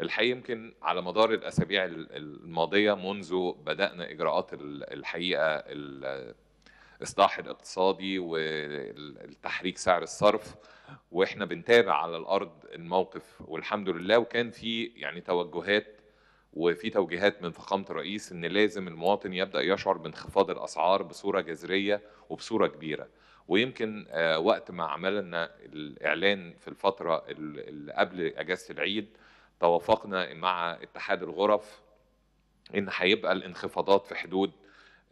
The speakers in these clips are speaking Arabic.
الحقيقه يمكن على مدار الاسابيع الماضيه منذ بدانا اجراءات الحقيقه الاصلاح الاقتصادي والتحريك سعر الصرف واحنا بنتابع على الارض الموقف والحمد لله وكان في يعني توجهات وفي توجيهات من فخامه الرئيس ان لازم المواطن يبدا يشعر بانخفاض الاسعار بصوره جذريه وبصوره كبيره ويمكن آه، وقت ما عملنا الاعلان في الفتره اللي قبل اجازه العيد توافقنا مع اتحاد الغرف ان هيبقى الانخفاضات في حدود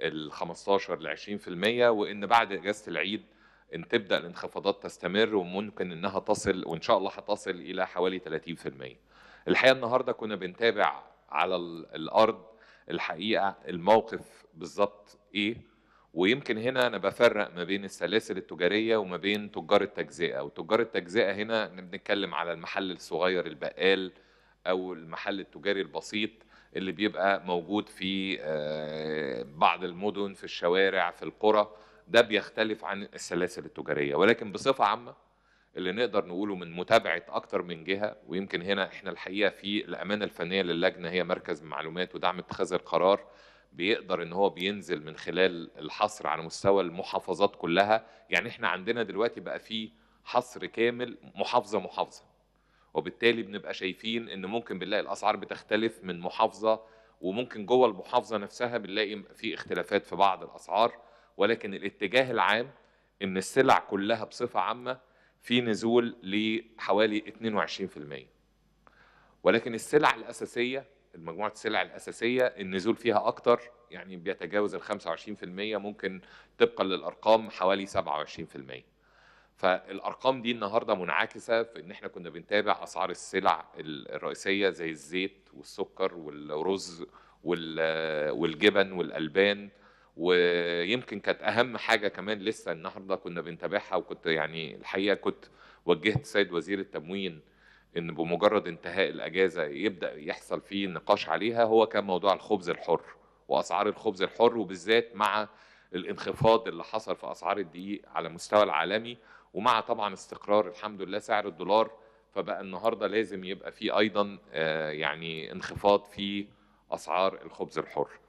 ال 15 ل 20% وان بعد اجازه العيد ان تبدا الانخفاضات تستمر وممكن انها تصل وان شاء الله هتصل الى حوالي 30%. الحقيقه النهارده كنا بنتابع على الارض الحقيقه الموقف بالظبط ايه ويمكن هنا انا بفرق ما بين السلاسل التجاريه وما بين تجار التجزئه وتجار التجزئه هنا بنتكلم على المحل الصغير البقال او المحل التجاري البسيط اللي بيبقى موجود في آه، بعض المدن في الشوارع في القرى ده بيختلف عن السلاسل التجاريه ولكن بصفه عامه اللي نقدر نقوله من متابعه اكتر من جهه ويمكن هنا احنا الحقيقه في الامانه الفنيه للجنه هي مركز معلومات ودعم اتخاذ القرار بيقدر ان هو بينزل من خلال الحصر على مستوى المحافظات كلها يعني احنا عندنا دلوقتي بقى في حصر كامل محافظه محافظه وبالتالي بنبقى شايفين ان ممكن بنلاقي الاسعار بتختلف من محافظه وممكن جوه المحافظه نفسها بنلاقي في اختلافات في بعض الاسعار ولكن الاتجاه العام ان السلع كلها بصفه عامه في نزول لحوالي 22% ولكن السلع الاساسيه المجموعه السلع الاساسيه النزول فيها اكتر يعني بيتجاوز ال 25% ممكن طبقا للارقام حوالي 27% فالارقام دي النهارده منعكسه في ان احنا كنا بنتابع اسعار السلع الرئيسيه زي الزيت والسكر والرز والجبن والالبان ويمكن كانت اهم حاجه كمان لسه النهارده كنا بنتابعها وكنت يعني الحقيقه كنت وجهت السيد وزير التموين ان بمجرد انتهاء الاجازه يبدا يحصل فيه نقاش عليها هو كان موضوع الخبز الحر واسعار الخبز الحر وبالذات مع الانخفاض اللي حصل في اسعار الدقيق على مستوى العالمي ومع طبعا استقرار الحمد لله سعر الدولار فبقى النهارده لازم يبقى في ايضا آه، يعني انخفاض في اسعار الخبز الحر